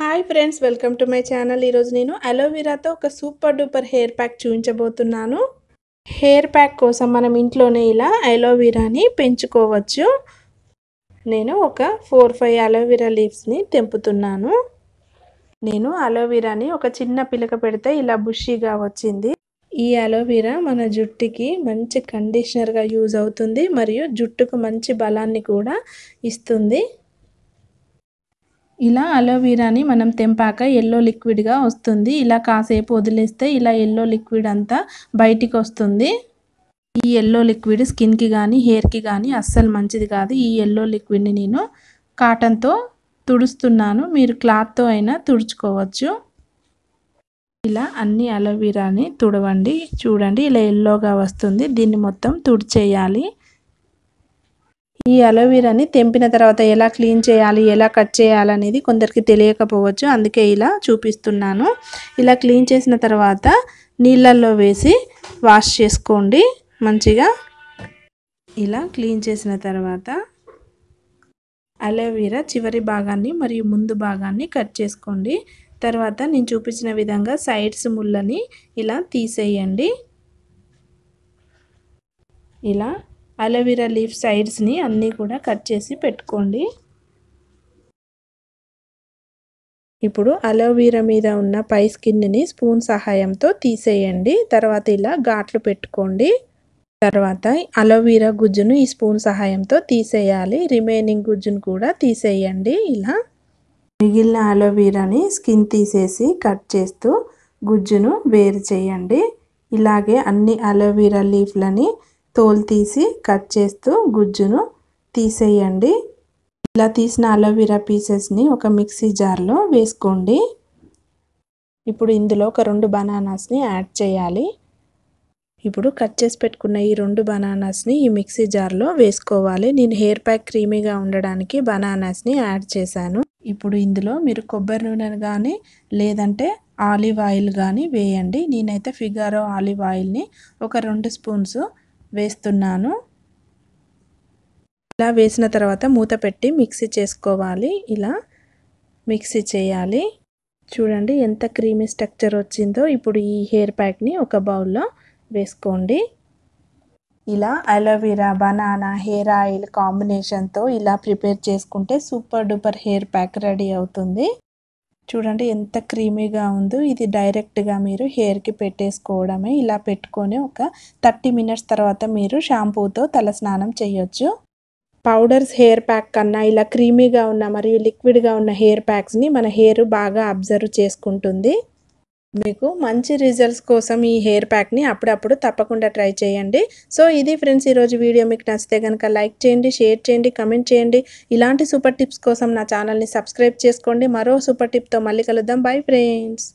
hi friends welcome to my channel ఈరోజు నేను అలోవెరాతో ఒక సూపర్ డూపర్ హెయిర్ ప్యాక్ చూపించబోతున్నాను హెయిర్ ప్యాక్ కోసం మనం ఇంట్లోనే ఇలా అలోవెరాని పెంచుకోవచ్చు నేను ఒక ఫోర్ ఫైవ్ అలోవెరా లీవ్స్ని తెంపుతున్నాను నేను అలోవెరాని ఒక చిన్న పిలక పెడితే ఇలా బుషీగా వచ్చింది ఈ అలోవెరా మన జుట్టుకి మంచి కండిషనర్గా యూజ్ అవుతుంది మరియు జుట్టుకు మంచి బలాన్ని కూడా ఇస్తుంది ఇలా అలోవీరాని మనం తెంపాక ఎల్లో లిక్విడ్గా వస్తుంది ఇలా కాసేపు వదిలేస్తే ఇలా ఎల్లో లిక్విడ్ అంతా బయటికి వస్తుంది ఈ ఎల్లో లిక్విడ్ స్కిన్కి కానీ హెయిర్కి కానీ అస్సలు మంచిది కాదు ఈ ఎల్లో లిక్విడ్ని నేను కాటన్తో తుడుస్తున్నాను మీరు క్లాత్తో అయినా తుడుచుకోవచ్చు ఇలా అన్ని అలోవీరాని తుడవండి చూడండి ఇలా ఎల్లోగా వస్తుంది దీన్ని మొత్తం తుడిచేయాలి ఈ అలోవీరాని తెంపిన తర్వాత ఎలా క్లీన్ చేయాలి ఎలా కట్ చేయాలి అనేది కొందరికి తెలియకపోవచ్చు అందుకే ఇలా చూపిస్తున్నాను ఇలా క్లీన్ చేసిన తర్వాత నీళ్ళల్లో వేసి వాష్ చేసుకోండి మంచిగా ఇలా క్లీన్ చేసిన తర్వాత అలోవీరా చివరి భాగాన్ని మరియు ముందు భాగాన్ని కట్ చేసుకోండి తర్వాత నేను చూపించిన విధంగా సైడ్స్ ముళ్ళని ఇలా తీసేయండి ఇలా అలోవీరా లీఫ్ సైడ్స్ని అన్నీ కూడా కట్ చేసి పెట్టుకోండి ఇప్పుడు అలోవీరా మీద ఉన్న పై స్కిన్ని స్పూన్ సహాయంతో తీసేయండి తర్వాత ఇలా ఘాట్లు పెట్టుకోండి తర్వాత అలోవీరా గుజ్జును ఈ స్పూన్ సహాయంతో తీసేయాలి రిమైనింగ్ గుజ్జును కూడా తీసేయండి ఇలా మిగిలిన అలోవీరాని స్కిన్ తీసేసి కట్ చేస్తూ గుజ్జును వేరు చేయండి ఇలాగే అన్ని అలోవీరా లీఫ్లని తోలు తీసి కట్ చేస్తూ గుజ్జును తీసేయండి ఇలా తీసిన అలోవెరా పీసెస్ని ఒక మిక్సీ జార్లో వేసుకోండి ఇప్పుడు ఇందులో ఒక రెండు బనానాస్ని యాడ్ చేయాలి ఇప్పుడు కట్ చేసి పెట్టుకున్న ఈ రెండు బనానాస్ని ఈ మిక్సీ జార్లో వేసుకోవాలి నేను హెయిర్ ప్యాక్ క్రీమీగా ఉండడానికి బనానాస్ని యాడ్ చేశాను ఇప్పుడు ఇందులో మీరు కొబ్బరి నూనె కానీ లేదంటే ఆలివ్ ఆయిల్ కానీ వేయండి నేనైతే ఫిగారో ఆలివ్ ఆయిల్ని ఒక రెండు స్పూన్స్ వేస్తున్నాను ఇలా వేసిన తర్వాత మూత పెట్టి మిక్సీ చేసుకోవాలి ఇలా మిక్సీ చేయాలి చూడండి ఎంత క్రీమీ స్ట్రక్చర్ వచ్చిందో ఇప్పుడు ఈ హెయిర్ ప్యాక్ని ఒక బౌల్లో వేసుకోండి ఇలా అలోవెరా బనానా హెయిర్ ఆయిల్ కాంబినేషన్తో ఇలా ప్రిపేర్ చేసుకుంటే super duper hair pack ready అవుతుంది చూడండి ఎంత క్రీమీగా ఉందో ఇది డైరెక్ట్గా మీరు హెయిర్కి పెట్టేసుకోవడమే ఇలా పెట్టుకొని ఒక థర్టీ మినిట్స్ తర్వాత మీరు షాంపూతో తల స్నానం చేయొచ్చు పౌడర్స్ హెయిర్ ప్యాక్ కన్నా ఇలా క్రీమీగా ఉన్న మరియు లిక్విడ్గా ఉన్న హెయిర్ ప్యాక్స్ని మన హెయిర్ బాగా అబ్జర్వ్ చేసుకుంటుంది మీకు మంచి రిజల్ట్స్ కోసం ఈ హెయిర్ ప్యాక్ని అప్పుడప్పుడు తప్పకుండా ట్రై చేయండి సో ఇది ఫ్రెండ్స్ ఈరోజు వీడియో మీకు నచ్చితే కనుక లైక్ చేయండి షేర్ చేయండి కమెంట్ చేయండి ఇలాంటి సూపర్ టిప్స్ కోసం నా ఛానల్ని సబ్స్క్రైబ్ చేసుకోండి మరో సూపర్ టిప్తో మళ్ళీ కలుద్దాం బై ఫ్రెండ్స్